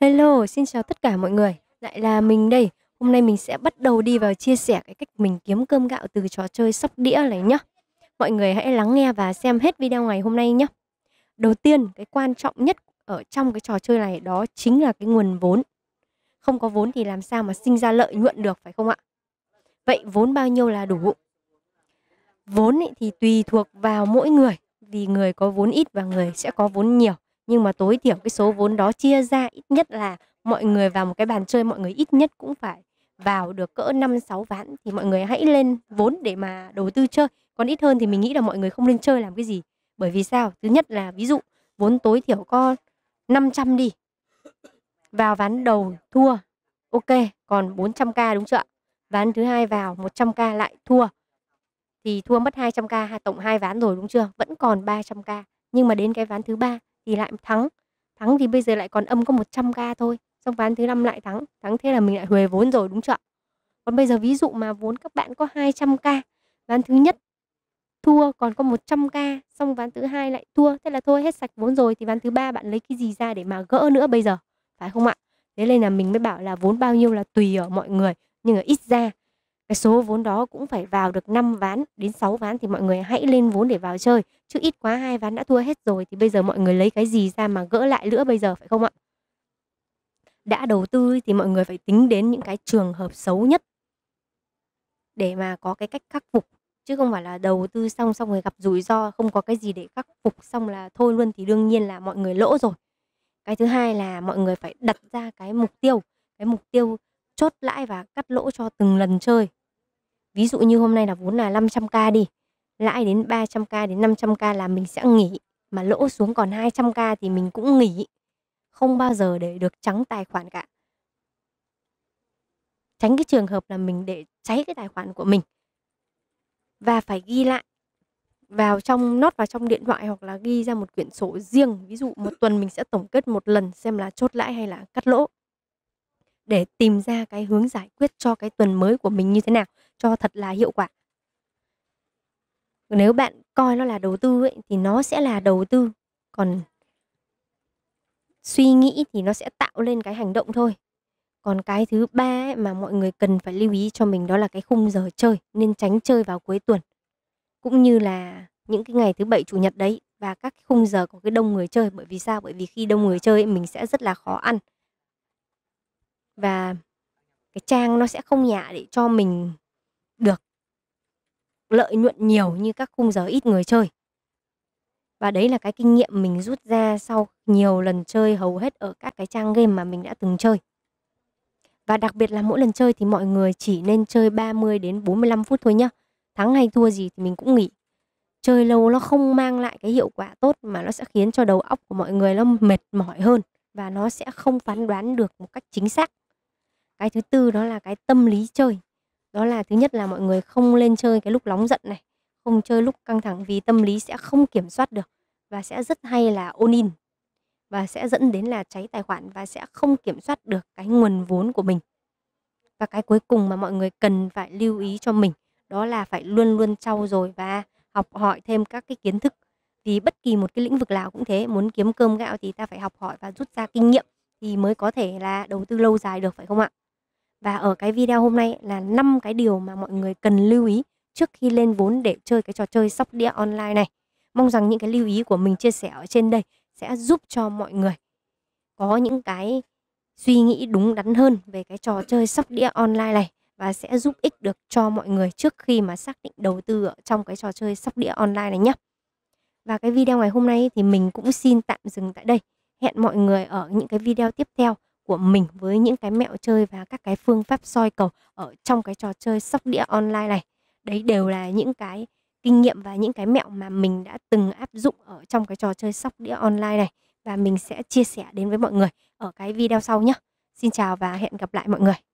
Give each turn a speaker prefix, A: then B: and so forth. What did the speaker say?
A: Hello, xin chào tất cả mọi người. Lại là mình đây. Hôm nay mình sẽ bắt đầu đi vào chia sẻ cái cách mình kiếm cơm gạo từ trò chơi sóc đĩa này nhá. Mọi người hãy lắng nghe và xem hết video ngày hôm nay nhé. Đầu tiên, cái quan trọng nhất ở trong cái trò chơi này đó chính là cái nguồn vốn. Không có vốn thì làm sao mà sinh ra lợi nhuận được phải không ạ? Vậy vốn bao nhiêu là đủ? Vốn thì tùy thuộc vào mỗi người vì người có vốn ít và người sẽ có vốn nhiều nhưng mà tối thiểu cái số vốn đó chia ra ít nhất là mọi người vào một cái bàn chơi mọi người ít nhất cũng phải vào được cỡ 5 6 ván thì mọi người hãy lên vốn để mà đầu tư chơi. Còn ít hơn thì mình nghĩ là mọi người không nên chơi làm cái gì. Bởi vì sao? Thứ nhất là ví dụ vốn tối thiểu có 500 đi. Vào ván đầu thua. Ok, còn 400k đúng chưa ạ? Ván thứ hai vào 100k lại thua. Thì thua mất 200k, tổng hai ván rồi đúng chưa? Vẫn còn 300k. Nhưng mà đến cái ván thứ ba thì lại thắng thắng thì bây giờ lại còn âm có 100k thôi xong ván thứ năm lại thắng thắng thế là mình lại huề vốn rồi đúng chưa còn bây giờ ví dụ mà vốn các bạn có 200k ván thứ nhất thua còn có 100k xong ván thứ hai lại thua thế là thôi hết sạch vốn rồi thì ván thứ ba bạn lấy cái gì ra để mà gỡ nữa bây giờ phải không ạ thế nên là mình mới bảo là vốn bao nhiêu là tùy ở mọi người nhưng ở ít ra cái số vốn đó cũng phải vào được 5 ván đến 6 ván thì mọi người hãy lên vốn để vào chơi chứ ít quá hai ván đã thua hết rồi thì bây giờ mọi người lấy cái gì ra mà gỡ lại nữa bây giờ phải không ạ đã đầu tư thì mọi người phải tính đến những cái trường hợp xấu nhất để mà có cái cách khắc phục chứ không phải là đầu tư xong xong rồi gặp rủi ro không có cái gì để khắc phục xong là thôi luôn thì đương nhiên là mọi người lỗ rồi cái thứ hai là mọi người phải đặt ra cái mục tiêu cái mục tiêu chốt lãi và cắt lỗ cho từng lần chơi. Ví dụ như hôm nay là vốn là 500k đi, lãi đến 300k đến 500k là mình sẽ nghỉ, mà lỗ xuống còn 200k thì mình cũng nghỉ. Không bao giờ để được trắng tài khoản cả. Tránh cái trường hợp là mình để cháy cái tài khoản của mình. Và phải ghi lại vào trong nốt vào trong điện thoại hoặc là ghi ra một quyển sổ riêng ví dụ một tuần mình sẽ tổng kết một lần xem là chốt lãi hay là cắt lỗ để tìm ra cái hướng giải quyết cho cái tuần mới của mình như thế nào cho thật là hiệu quả nếu bạn coi nó là đầu tư ấy, thì nó sẽ là đầu tư còn suy nghĩ thì nó sẽ tạo lên cái hành động thôi còn cái thứ ba ấy mà mọi người cần phải lưu ý cho mình đó là cái khung giờ chơi nên tránh chơi vào cuối tuần cũng như là những cái ngày thứ bảy chủ nhật đấy và các khung giờ có cái đông người chơi bởi vì sao bởi vì khi đông người chơi ấy, mình sẽ rất là khó ăn và cái trang nó sẽ không nhả để cho mình được lợi nhuận nhiều như các khung giờ ít người chơi. Và đấy là cái kinh nghiệm mình rút ra sau nhiều lần chơi hầu hết ở các cái trang game mà mình đã từng chơi. Và đặc biệt là mỗi lần chơi thì mọi người chỉ nên chơi 30 đến 45 phút thôi nhá. Thắng hay thua gì thì mình cũng nghỉ. Chơi lâu nó không mang lại cái hiệu quả tốt mà nó sẽ khiến cho đầu óc của mọi người nó mệt mỏi hơn và nó sẽ không phán đoán được một cách chính xác cái thứ tư đó là cái tâm lý chơi đó là thứ nhất là mọi người không lên chơi cái lúc nóng giận này không chơi lúc căng thẳng vì tâm lý sẽ không kiểm soát được và sẽ rất hay là ôn in và sẽ dẫn đến là cháy tài khoản và sẽ không kiểm soát được cái nguồn vốn của mình và cái cuối cùng mà mọi người cần phải lưu ý cho mình đó là phải luôn luôn trau dồi và học hỏi thêm các cái kiến thức vì bất kỳ một cái lĩnh vực nào cũng thế muốn kiếm cơm gạo thì ta phải học hỏi và rút ra kinh nghiệm thì mới có thể là đầu tư lâu dài được phải không ạ và ở cái video hôm nay là 5 cái điều mà mọi người cần lưu ý trước khi lên vốn để chơi cái trò chơi sóc đĩa online này. Mong rằng những cái lưu ý của mình chia sẻ ở trên đây sẽ giúp cho mọi người có những cái suy nghĩ đúng đắn hơn về cái trò chơi sóc đĩa online này và sẽ giúp ích được cho mọi người trước khi mà xác định đầu tư ở trong cái trò chơi sóc đĩa online này nhé. Và cái video ngày hôm nay thì mình cũng xin tạm dừng tại đây. Hẹn mọi người ở những cái video tiếp theo của mình với những cái mẹo chơi và các cái phương pháp soi cầu ở trong cái trò chơi sóc đĩa online này đấy đều là những cái kinh nghiệm và những cái mẹo mà mình đã từng áp dụng ở trong cái trò chơi sóc đĩa online này và mình sẽ chia sẻ đến với mọi người ở cái video sau nhé xin chào và hẹn gặp lại mọi người